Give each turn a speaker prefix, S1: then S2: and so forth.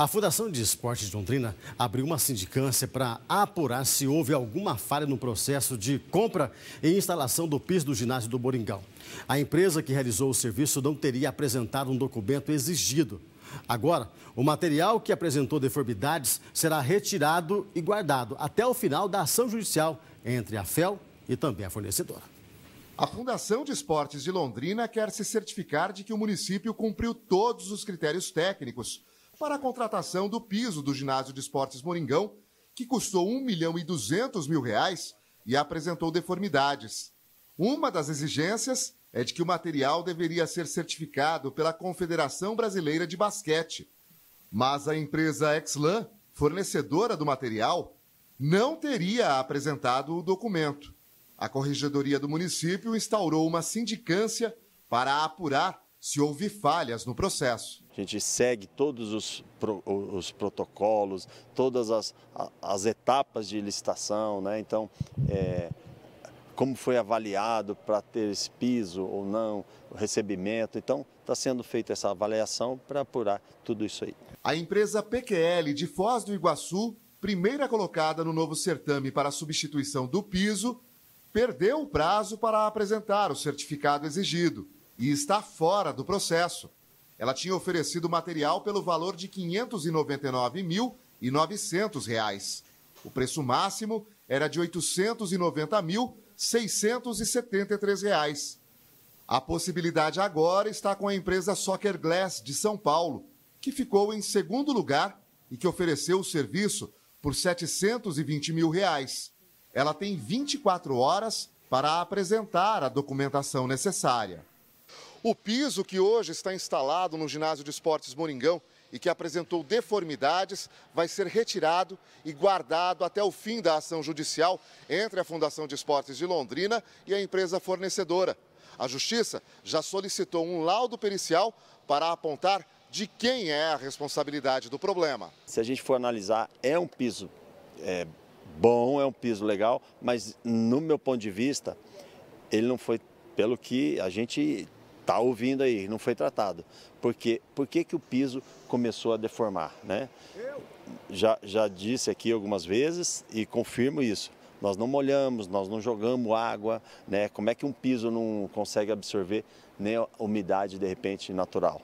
S1: A Fundação de Esportes de Londrina abriu uma sindicância para apurar se houve alguma falha no processo de compra e instalação do piso do ginásio do Boringão. A empresa que realizou o serviço não teria apresentado um documento exigido. Agora, o material que apresentou deformidades será retirado e guardado até o final da ação
S2: judicial entre a FEL e também a fornecedora. A Fundação de Esportes de Londrina quer se certificar de que o município cumpriu todos os critérios técnicos para a contratação do piso do ginásio de esportes Moringão, que custou 1 milhão e 200 mil reais e apresentou deformidades. Uma das exigências é de que o material deveria ser certificado pela Confederação Brasileira de Basquete. Mas a empresa Exlan, fornecedora do material, não teria apresentado o documento. A Corregedoria do Município instaurou uma sindicância para apurar se houve falhas no processo. A gente segue todos os,
S3: os protocolos, todas as, as, etapas de licitação, né? Então, é, como foi avaliado para ter esse piso ou não, o recebimento. Então, está sendo feita essa avaliação para apurar tudo isso aí.
S2: A empresa PQL de Foz do Iguaçu, primeira colocada no novo certame para a substituição do piso, perdeu o prazo para apresentar o certificado exigido e está fora do processo. Ela tinha oferecido material pelo valor de R$ 599.900. O preço máximo era de R$ 890.673. A possibilidade agora está com a empresa Soccer Glass de São Paulo, que ficou em segundo lugar e que ofereceu o serviço por R$ 720 mil. Reais. Ela tem 24 horas para apresentar a documentação necessária. O piso que hoje está instalado no ginásio de esportes Moringão e que apresentou deformidades vai ser retirado e guardado até o fim da ação judicial entre a Fundação de Esportes de Londrina e a empresa fornecedora. A Justiça já solicitou um laudo pericial para apontar de quem é a responsabilidade do problema. Se a gente for analisar, é um piso é, bom, é um piso legal,
S3: mas no meu ponto de vista, ele não foi pelo que a gente está ouvindo aí, não foi tratado. Por quê? Por que, que o piso começou a deformar? Né? Já, já disse aqui algumas vezes e confirmo isso. Nós não molhamos, nós não jogamos água, né? Como é que um piso não consegue absorver nem a umidade de repente natural?